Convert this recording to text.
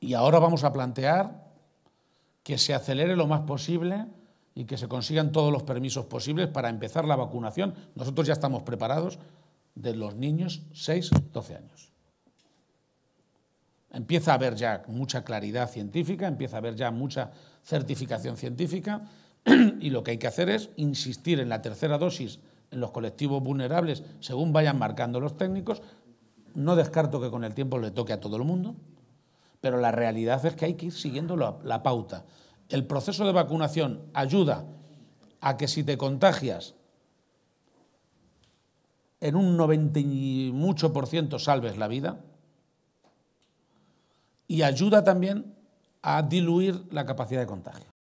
Y ahora vamos a plantear que se acelere lo más posible y que se consigan todos los permisos posibles para empezar la vacunación. Nosotros ya estamos preparados de los niños 6-12 años. Empieza a haber ya mucha claridad científica, empieza a haber ya mucha certificación científica y lo que hay que hacer es insistir en la tercera dosis en los colectivos vulnerables según vayan marcando los técnicos. No descarto que con el tiempo le toque a todo el mundo, pero la realidad es que hay que ir siguiendo la, pauta. El proceso de vacunación ayuda a que si te contagias en un 90 y mucho por ciento salves la vida y ayuda también a diluir la capacidad de contagio.